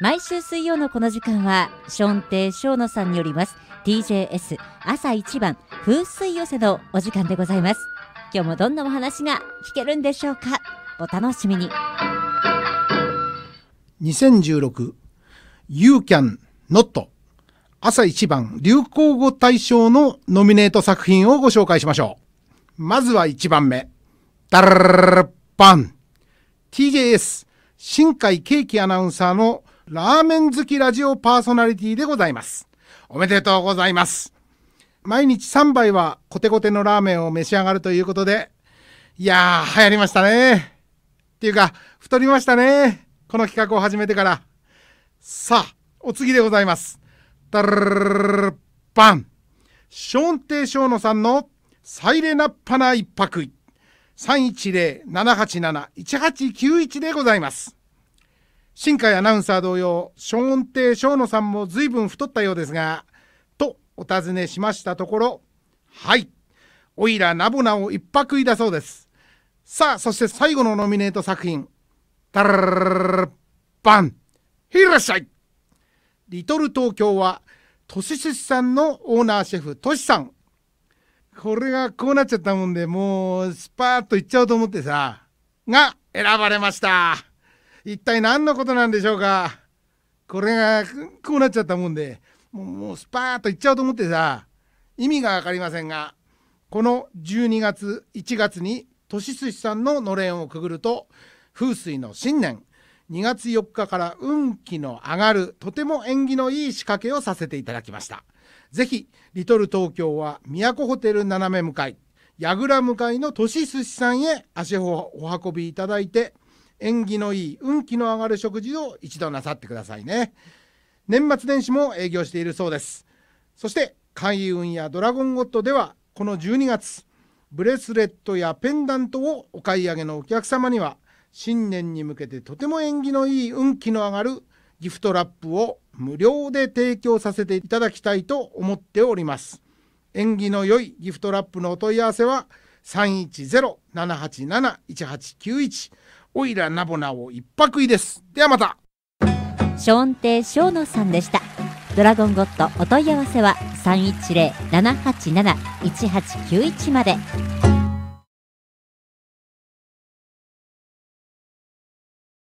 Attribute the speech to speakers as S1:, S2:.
S1: 毎週水曜のこの時間は、ションテ翔野さんによります、TJS 朝一番風水寄せのお時間でございます。今日もどんなお話が聞けるんでしょうか。お楽しみに。
S2: 2016 You Can Not 朝一番流行語大賞のノミネート作品をご紹介しましょう。まずは一番目。ダラララパン。TJS 新海ケーキアナウンサーのラーメン好きラジオパーソナリティでございます。おめでとうございます。毎日3杯はコテコテのラーメンを召し上がるということで、いやー、流行りましたね。っていうか、太りましたね。この企画を始めてから。さあ、お次でございます。たるパン。ショーン亭ショーノさんのサイレナッパな一泊。310-787-1891でございます。新海アナウンサー同様、ショーン亭小野さんも随分太ったようですが、とお尋ねしましたところ、はい、おいらナボナを一泊いだそうです。さあ、そして最後のノミネート作品、タラララバン、いらっしゃいリトル東京は、トシシしさんのオーナーシェフ、トシさん。これがこうなっちゃったもんで、もう、スパーッといっちゃおうと思ってさ、が、選ばれました。一体何のことなんでしょうかこれがこうなっちゃったもんでもうスパーッといっちゃおうと思ってさ意味が分かりませんがこの12月1月に年寿司さんののれんをくぐると風水の新年2月4日から運気の上がるとても縁起のいい仕掛けをさせていただきました是非リトル東京は都ホテル斜め向かい櫓向かいの年寿司さんへ足をお運びいただいて縁起のいい運気の上がる食事を一度なさってくださいね年末年始も営業しているそうですそして開運やドラゴンゴッドではこの12月ブレスレットやペンダントをお買い上げのお客様には新年に向けてとても縁起のいい運気の上がるギフトラップを無料で提供させていただきたいと思っております縁起の良いギフトラップのお問い合わせは310-787-1891オイラナボナを一泊いですではまた
S1: ショーン亭ショーノさんでしたドラゴンゴッドお問い合わせは310-787-1891まで